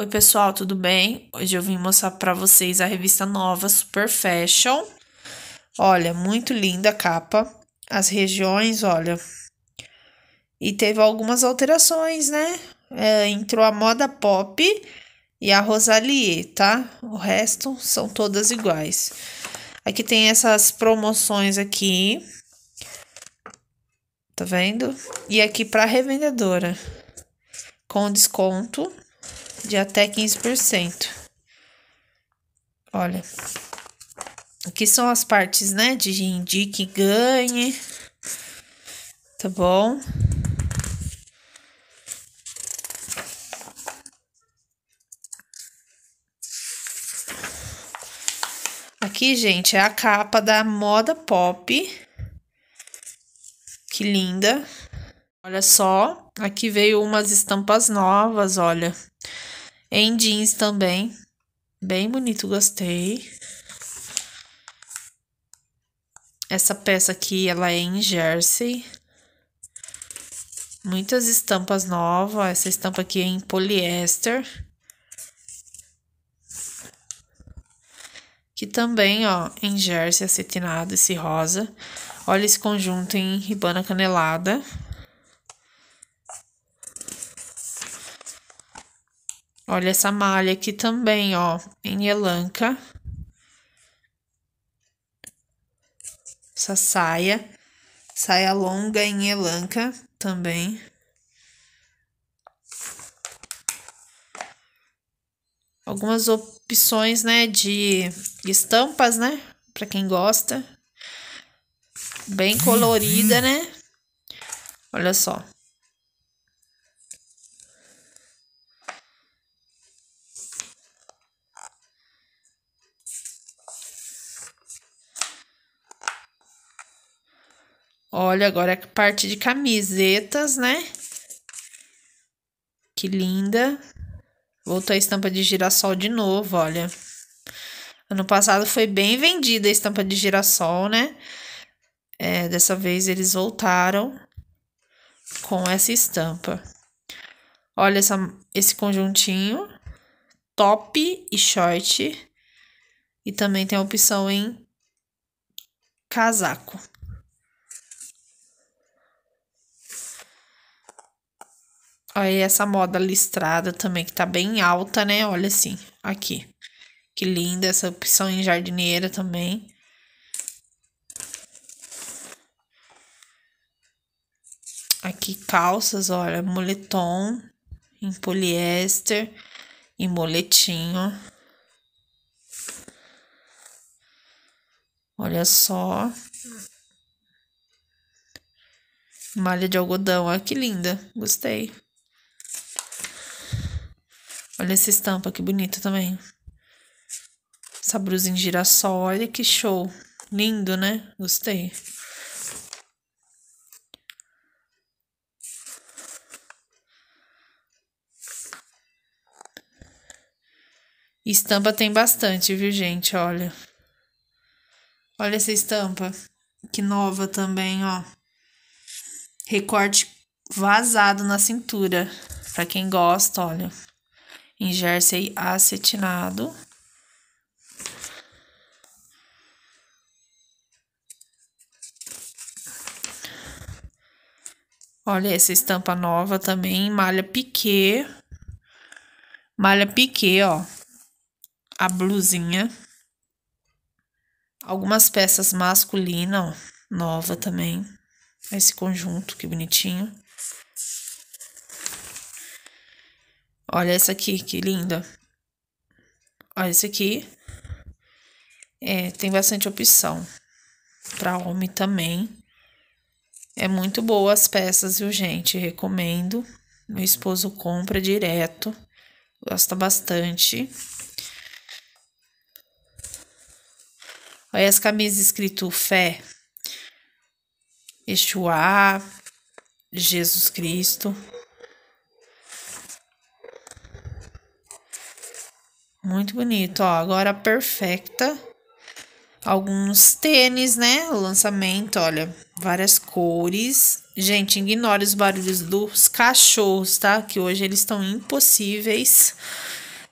Oi, pessoal, tudo bem? Hoje eu vim mostrar para vocês a revista nova Super Fashion. Olha, muito linda a capa. As regiões, olha. E teve algumas alterações, né? É, entrou a moda pop e a Rosalie, tá? O resto são todas iguais. Aqui tem essas promoções aqui. Tá vendo? E aqui para revendedora. Com desconto de até 15%. Olha, aqui são as partes, né, de indique ganhe, tá bom? Aqui, gente, é a capa da moda pop. Que linda. Olha só, aqui veio umas estampas novas, olha. Em jeans também. Bem bonito, gostei. Essa peça aqui, ela é em jersey. Muitas estampas novas. Essa estampa aqui é em poliéster. Que também, ó, em jersey acetinado, esse rosa. Olha esse conjunto em ribana canelada. Olha essa malha aqui também, ó, em elanca. Essa saia, saia longa em elanca também. Algumas opções, né, de estampas, né, para quem gosta. Bem colorida, né? Olha só. Olha agora a é parte de camisetas, né? Que linda. Voltou a estampa de girassol de novo, olha. Ano passado foi bem vendida a estampa de girassol, né? É, dessa vez eles voltaram com essa estampa. Olha essa, esse conjuntinho. Top e short. E também tem a opção em casaco. Aí essa moda listrada também, que tá bem alta, né? Olha assim, aqui. Que linda essa opção em jardineira também. Aqui calças, olha, moletom em poliéster e moletinho. Olha só. Malha de algodão, olha que linda, gostei. Olha essa estampa, que bonito também. Essa blusa em girassol, olha que show. Lindo, né? Gostei. Estampa tem bastante, viu, gente? Olha. Olha essa estampa. Que nova também, ó. Recorte vazado na cintura. Pra quem gosta, olha em jersey acetinado. Olha essa estampa nova também, malha piquê. Malha piquê, ó. A blusinha. Algumas peças masculinas, ó. Nova também. Esse conjunto, que bonitinho. Olha essa aqui, que linda. Olha esse aqui. É, tem bastante opção. Para homem também. É muito boa as peças, viu, gente? Recomendo. Meu esposo compra direto. Gosta bastante. Olha as camisas escrito fé. Exuá, Jesus Cristo. Muito bonito, ó. Agora perfeita. Alguns tênis, né? O lançamento, olha, várias cores. Gente, ignore os barulhos dos cachorros, tá? Que hoje eles estão impossíveis.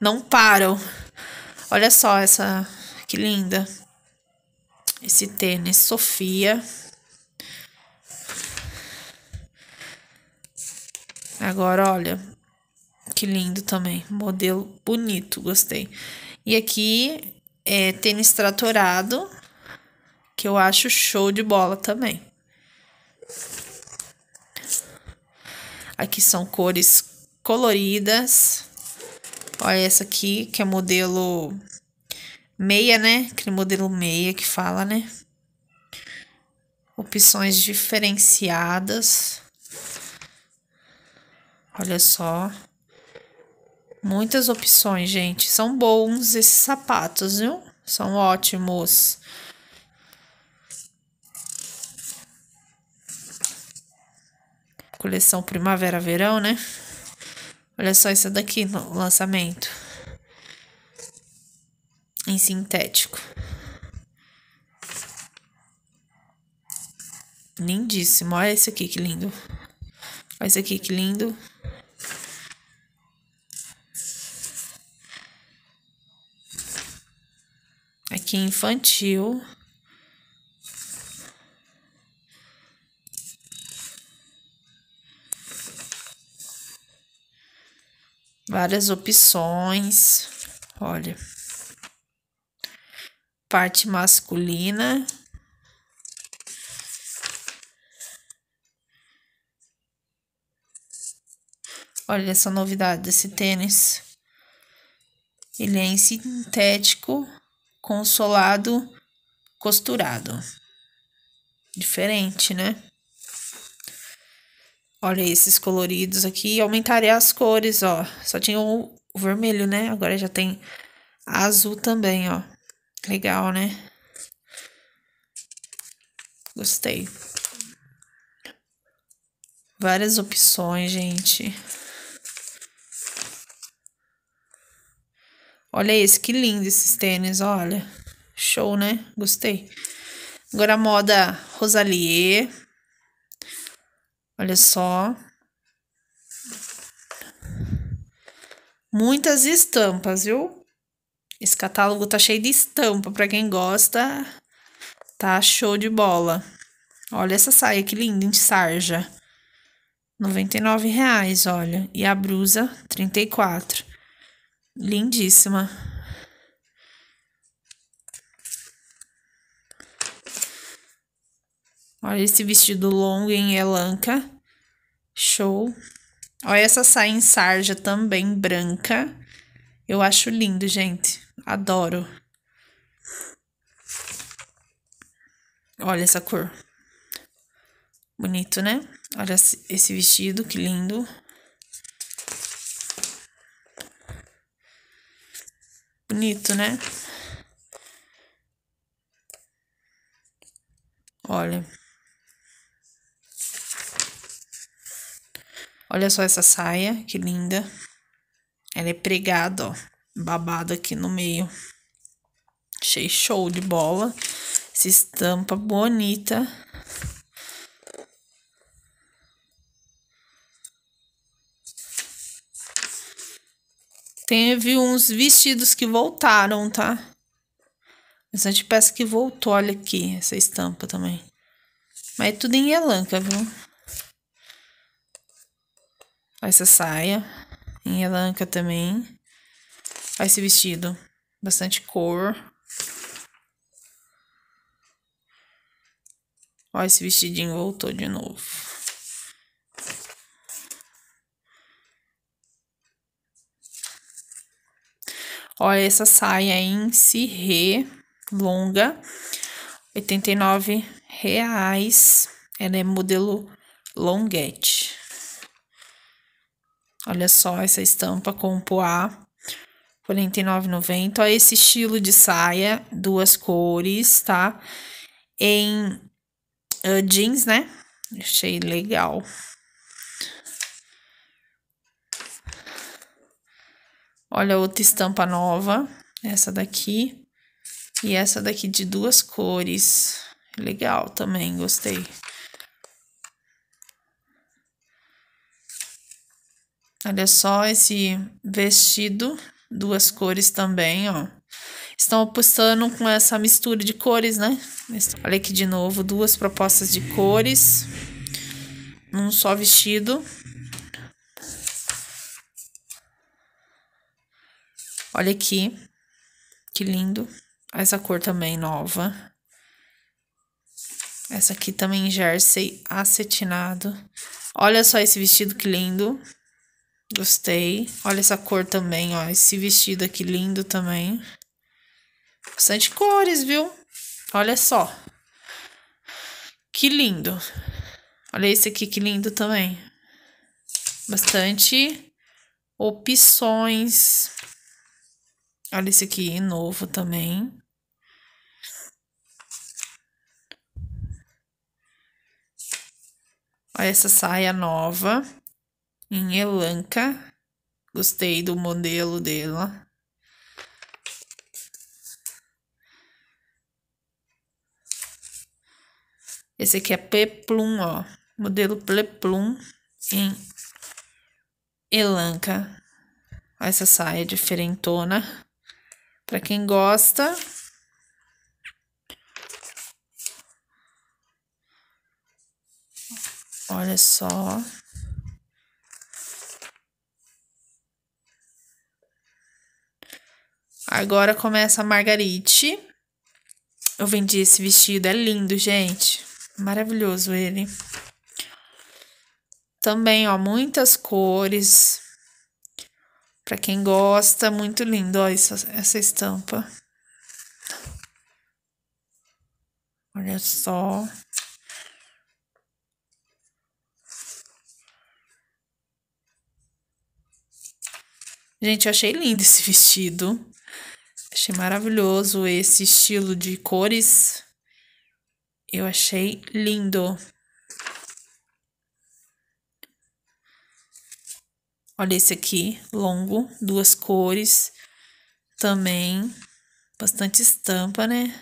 Não param. Olha só essa, que linda. Esse tênis Sofia. Agora, olha, que lindo também. Modelo bonito, gostei. E aqui é tênis tratorado, que eu acho show de bola também. Aqui são cores coloridas. Olha essa aqui, que é modelo meia, né? Aquele modelo meia que fala, né? Opções diferenciadas. Olha só. Muitas opções, gente. São bons esses sapatos, viu? São ótimos. Coleção primavera-verão, né? Olha só esse daqui no lançamento. Em sintético. Lindíssimo. Olha esse aqui, que lindo. Olha esse aqui, que lindo. aqui infantil. Várias opções. Olha. Parte masculina. Olha essa novidade desse tênis. Ele é em sintético consolado costurado. Diferente, né? Olha esses coloridos aqui. Aumentarei as cores, ó. Só tinha o vermelho, né? Agora já tem azul também, ó. Legal, né? Gostei. Várias opções, gente. Olha esse, que lindo esses tênis, olha. Show, né? Gostei. Agora a moda Rosalier. Olha só. Muitas estampas, viu? Esse catálogo tá cheio de estampa para quem gosta. Tá show de bola. Olha essa saia que linda, em sarja. R$ olha. E a brusa, R$ 34. Lindíssima. Olha esse vestido longo em elanca. Show. Olha essa saia em sarja também branca. Eu acho lindo, gente. Adoro. Olha essa cor. Bonito, né? Olha esse vestido, que lindo. bonito, né? Olha. Olha só essa saia, que linda. Ela é pregada, ó, babada aqui no meio. Achei show de bola. Se estampa bonita. Teve uns vestidos que voltaram, tá? Bastante peça que voltou, olha aqui, essa estampa também. Mas é tudo em elanca, viu? Essa saia em elanca também. Esse vestido, bastante cor. olha esse vestidinho voltou de novo. Olha essa saia em si re longa, R$ 89,00. Ela é modelo longuete. Olha só essa estampa com poá, R$ 49,90. Olha esse estilo de saia, duas cores, tá? Em uh, jeans, né? Achei legal. Olha outra estampa nova, essa daqui e essa daqui de duas cores. Legal também, gostei. Olha só esse vestido, duas cores também, ó. Estão apostando com essa mistura de cores, né? Olha aqui de novo, duas propostas de cores. um só vestido. Olha aqui, que lindo. Essa cor também nova. Essa aqui também jersey acetinado. Olha só esse vestido que lindo. Gostei. Olha essa cor também, ó. Esse vestido aqui lindo também. Bastante cores, viu? Olha só. Que lindo. Olha esse aqui que lindo também. Bastante opções. Olha esse aqui, novo também. Olha essa saia nova, em elanca. Gostei do modelo dela. Esse aqui é Peplum, ó. Modelo Peplum em elanca. Olha essa saia diferentona. Para quem gosta. Olha só. Agora começa a Margarite. Eu vendi esse vestido, é lindo, gente. Maravilhoso ele. Também, ó, muitas cores. Para quem gosta, muito lindo, ó, essa estampa. Olha só. Gente, eu achei lindo esse vestido. Achei maravilhoso esse estilo de cores. Eu achei lindo. Olha esse aqui, longo, duas cores também, bastante estampa, né?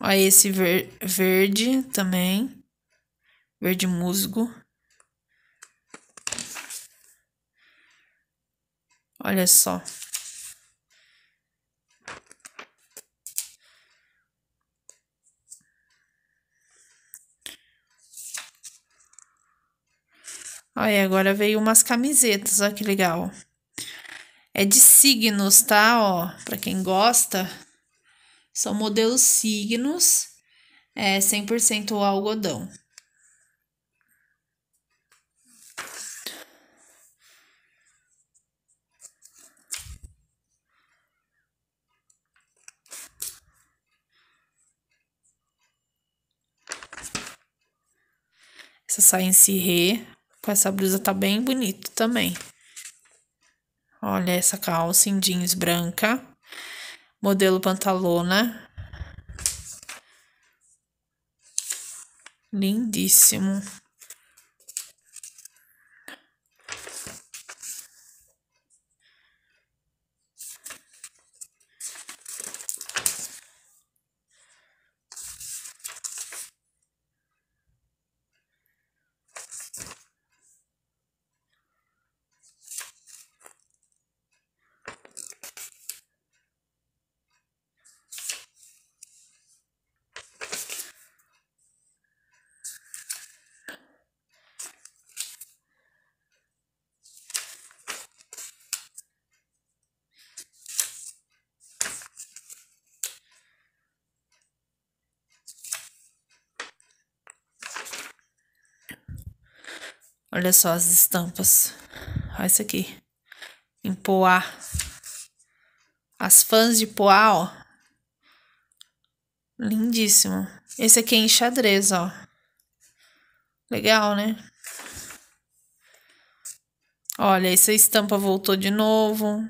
Olha esse ver verde também, verde musgo. Olha só. Olha, agora veio umas camisetas, olha que legal. É de signos, tá? Ó, pra quem gosta, são modelos signos, é 100% algodão. Essa saia em cirrê, com essa blusa tá bem bonito também. Olha essa calça em jeans branca. Modelo pantalona. Lindíssimo. Olha só as estampas. Olha isso aqui. Em Poá. As fãs de Poá, ó. Lindíssimo. Esse aqui é em xadrez, ó. Legal, né? Olha, essa estampa voltou de novo.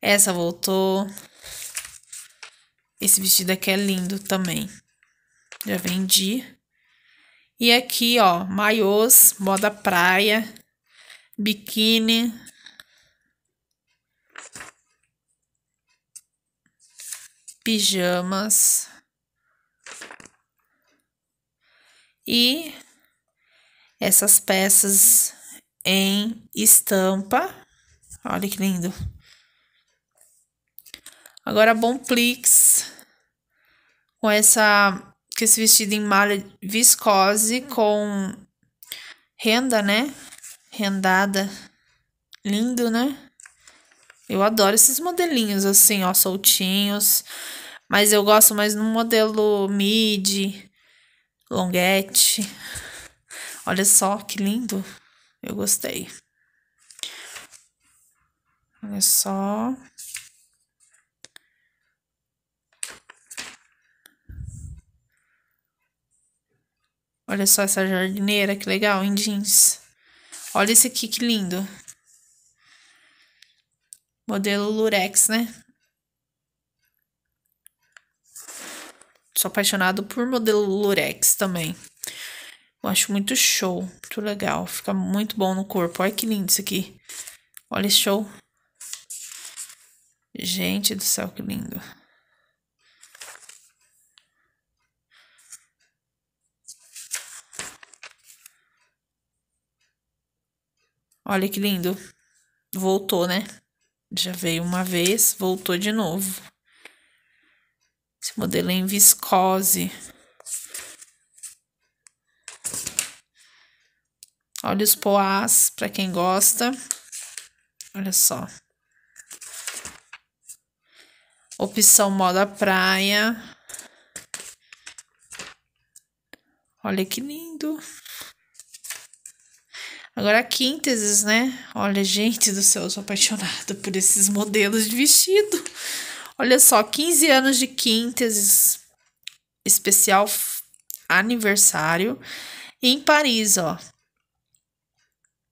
Essa voltou. Esse vestido aqui é lindo também. Já vendi. E aqui, ó, maiôs, moda praia, biquíni. Pijamas. E essas peças em estampa. Olha que lindo. Agora, Bomplix, com essa que esse vestido em malha viscose com renda, né? Rendada. Lindo, né? Eu adoro esses modelinhos assim, ó, soltinhos. Mas eu gosto mais no modelo mid, longuete. Olha só que lindo. Eu gostei. Olha só. Olha só essa jardineira, que legal, em jeans. Olha esse aqui, que lindo. Modelo Lurex, né? Sou apaixonado por modelo Lurex também. Eu acho muito show, muito legal. Fica muito bom no corpo. Olha que lindo isso aqui. Olha esse show. Gente do céu, que lindo. Olha que lindo. Voltou, né? Já veio uma vez, voltou de novo. Esse modelo é em viscose. Olha os poás, para quem gosta. Olha só. Opção moda praia. Olha que lindo. Agora, quínteses, né? Olha, gente do céu, eu sou apaixonada por esses modelos de vestido. Olha só, 15 anos de quínteses, especial aniversário, em Paris, ó.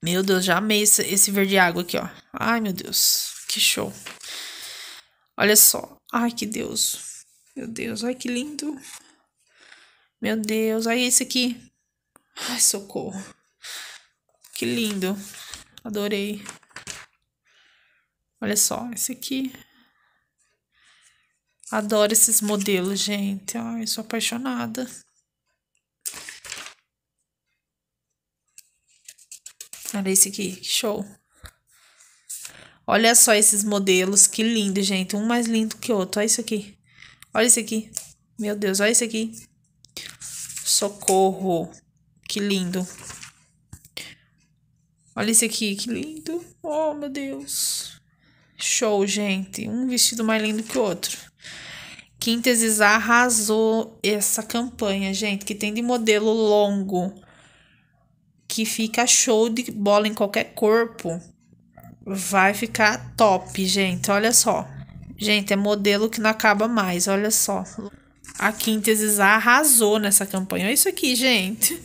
Meu Deus, já amei esse, esse verde água aqui, ó. Ai, meu Deus, que show. Olha só. Ai, que Deus. Meu Deus, ai, que lindo. Meu Deus, aí esse aqui. Ai, socorro. Que lindo. Adorei. Olha só, esse aqui. Adoro esses modelos, gente. Ai, sou apaixonada. Olha esse aqui, show. Olha só esses modelos, que lindo, gente. Um mais lindo que o outro. Olha isso aqui. Olha esse aqui. Meu Deus, olha esse aqui. Socorro. Que lindo. Olha esse aqui, que lindo. Oh, meu Deus. Show, gente. Um vestido mais lindo que o outro. Quintesis arrasou essa campanha, gente, que tem de modelo longo, que fica show de bola em qualquer corpo. Vai ficar top, gente. Olha só. Gente, é modelo que não acaba mais, olha só. A Quintesis arrasou nessa campanha. Olha isso aqui, gente.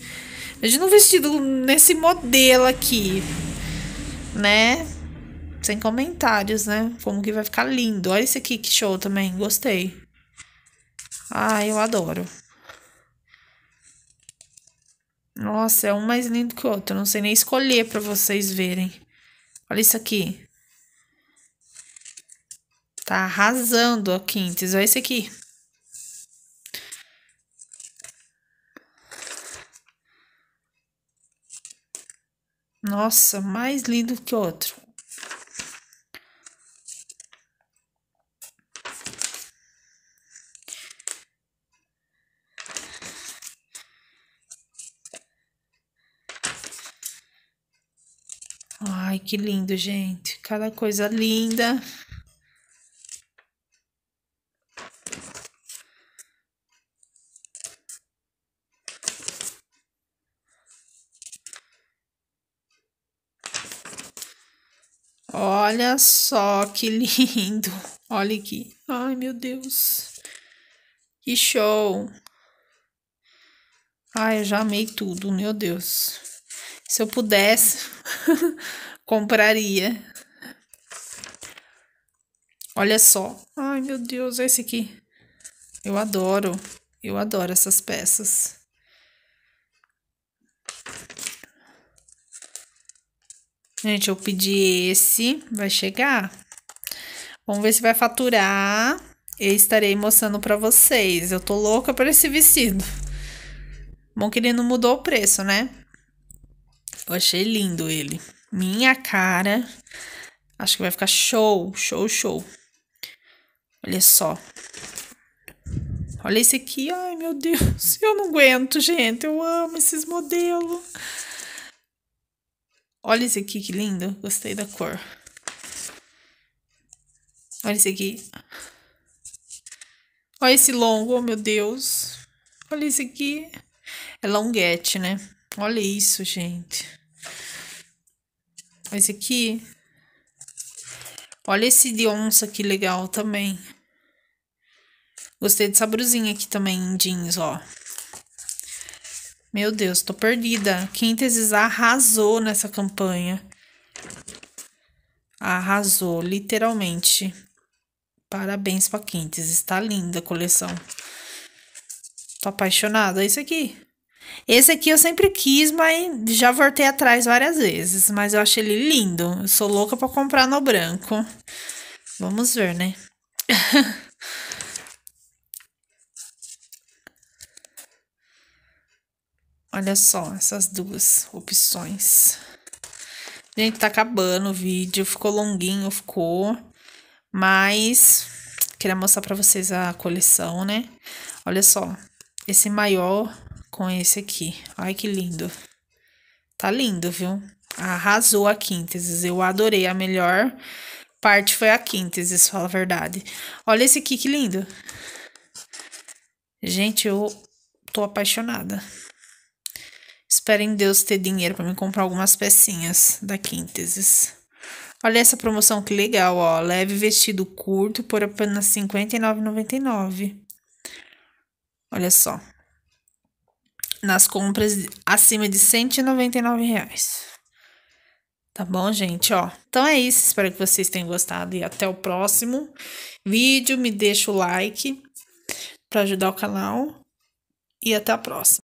Imagina um vestido nesse modelo aqui, né? Sem comentários, né? Como que vai ficar lindo. Olha esse aqui, que show também. Gostei. Ah, eu adoro. Nossa, é um mais lindo que o outro. Não sei nem escolher para vocês verem. Olha isso aqui. Tá arrasando, ó, Quintes. Olha esse aqui. Nossa, mais lindo que outro. Ai, que lindo, gente. Cada coisa linda. Olha só que lindo. Olha aqui. Ai, meu Deus. Que show. Ai, eu já amei tudo, meu Deus. Se eu pudesse, compraria. Olha só. Ai, meu Deus, esse aqui. Eu adoro. Eu adoro essas peças. Gente, eu pedi esse, vai chegar. Vamos ver se vai faturar. Eu estarei mostrando para vocês. Eu tô louca por esse vestido. Bom que ele não mudou o preço, né? Eu achei lindo ele. Minha cara. Acho que vai ficar show, show, show. Olha só. Olha esse aqui. Ai, meu Deus. Eu não aguento, gente. Eu amo esses modelos. Olha esse aqui, que lindo. Gostei da cor. Olha esse aqui. Olha esse longo, oh meu Deus. Olha esse aqui. É longuete, né? Olha isso, gente. Olha esse aqui. Olha esse de onça, que legal também. Gostei dessa brusinha aqui também, jeans, ó. Meu Deus, tô perdida. Quinteses arrasou nessa campanha. Arrasou, literalmente. Parabéns pra Quintes, está linda a coleção. Tô apaixonada, é aqui. Esse aqui eu sempre quis, mas já voltei atrás várias vezes. Mas eu achei ele lindo. Eu sou louca pra comprar no branco. Vamos ver, né? Olha só essas duas opções. Gente, tá acabando o vídeo, ficou longuinho, ficou, mas queria mostrar para vocês a coleção, né? Olha só, esse maior com esse aqui. Ai, que lindo. Tá lindo, viu? Arrasou a quínteses, eu adorei. A melhor parte foi a quínteses, fala a verdade. Olha esse aqui, que lindo. Gente, eu tô apaixonada. Espero em Deus ter dinheiro para me comprar algumas pecinhas da Quíntesis. Olha essa promoção que legal, ó. Leve vestido curto por apenas R$ 59,99. Olha só. Nas compras acima de R$ 199. Reais. Tá bom, gente? Ó, então é isso. Espero que vocês tenham gostado e até o próximo vídeo. Me deixa o like para ajudar o canal e até a próxima.